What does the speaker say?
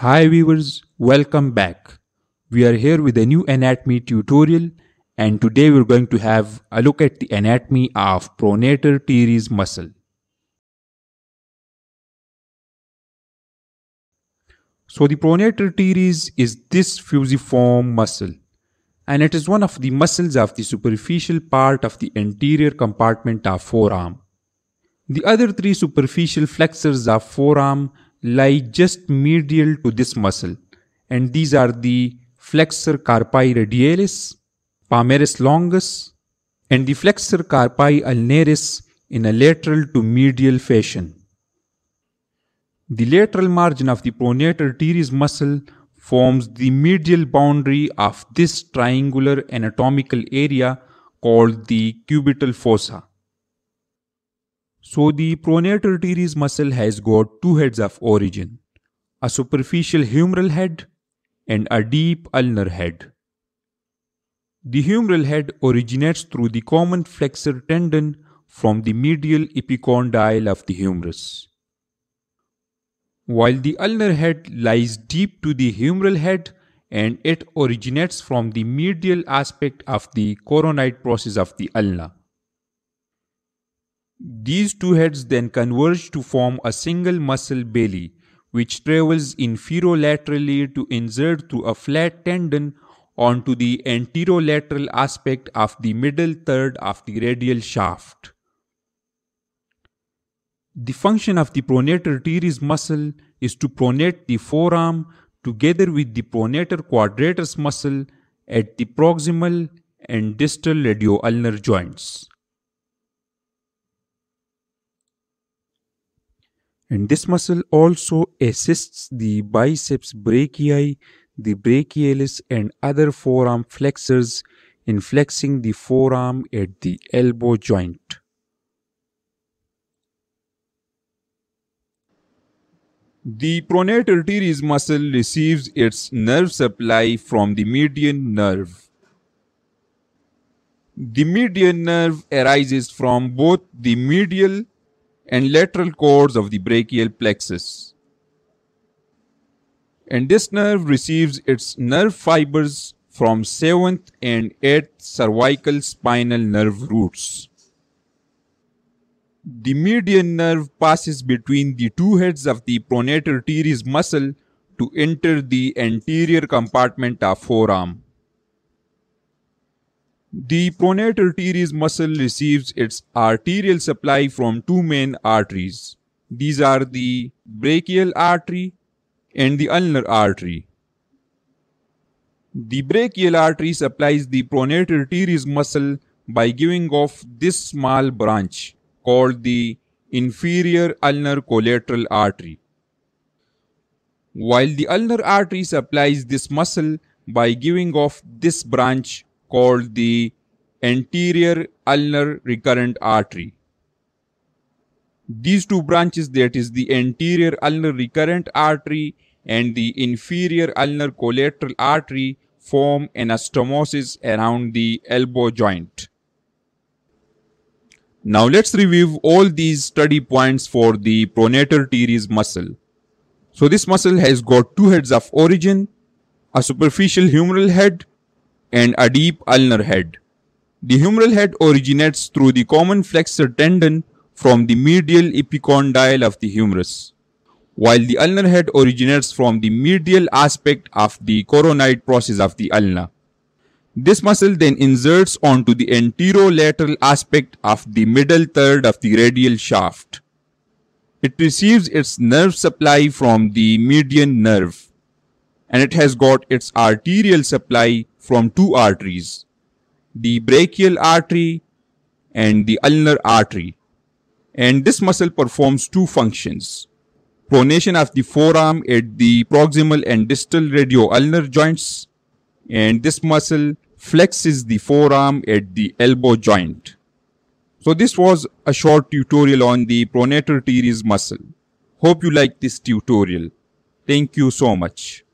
Hi viewers, welcome back. We are here with a new anatomy tutorial and today we're going to have a look at the anatomy of pronator teres muscle. So the pronator teres is this fusiform muscle and it is one of the muscles of the superficial part of the anterior compartment of forearm. The other three superficial flexors of forearm lie just medial to this muscle and these are the flexor carpi radialis, palmaris longus and the flexor carpi ulnaris in a lateral to medial fashion. The lateral margin of the pronator teres muscle forms the medial boundary of this triangular anatomical area called the cubital fossa. So the pronator teres muscle has got two heads of origin, a superficial humeral head and a deep ulnar head. The humeral head originates through the common flexor tendon from the medial epicondyle of the humerus. While the ulnar head lies deep to the humeral head and it originates from the medial aspect of the coronoid process of the ulna. These two heads then converge to form a single muscle belly, which travels inferolaterally to insert through a flat tendon onto the anterolateral aspect of the middle third of the radial shaft. The function of the pronator teres muscle is to pronate the forearm together with the pronator quadratus muscle at the proximal and distal radioulnar joints. And this muscle also assists the biceps brachii, the brachialis, and other forearm flexors in flexing the forearm at the elbow joint. The pronator teres muscle receives its nerve supply from the median nerve. The median nerve arises from both the medial and lateral cords of the brachial plexus. And this nerve receives its nerve fibers from 7th and 8th cervical spinal nerve roots. The median nerve passes between the two heads of the pronator teres muscle to enter the anterior compartment of forearm. The pronator teres muscle receives its arterial supply from two main arteries. These are the brachial artery and the ulnar artery. The brachial artery supplies the pronator teres muscle by giving off this small branch called the inferior ulnar collateral artery. While the ulnar artery supplies this muscle by giving off this branch called the anterior ulnar recurrent artery. These two branches that is the anterior ulnar recurrent artery and the inferior ulnar collateral artery form anastomosis around the elbow joint. Now let's review all these study points for the pronator teres muscle. So this muscle has got two heads of origin, a superficial humeral head and a deep ulnar head. The humeral head originates through the common flexor tendon from the medial epicondyle of the humerus, while the ulnar head originates from the medial aspect of the coronoid process of the ulna. This muscle then inserts onto the anterolateral aspect of the middle third of the radial shaft. It receives its nerve supply from the median nerve and it has got its arterial supply from two arteries, the brachial artery and the ulnar artery. And this muscle performs two functions. Pronation of the forearm at the proximal and distal radioulnar joints. And this muscle flexes the forearm at the elbow joint. So this was a short tutorial on the pronator teres muscle. Hope you like this tutorial. Thank you so much.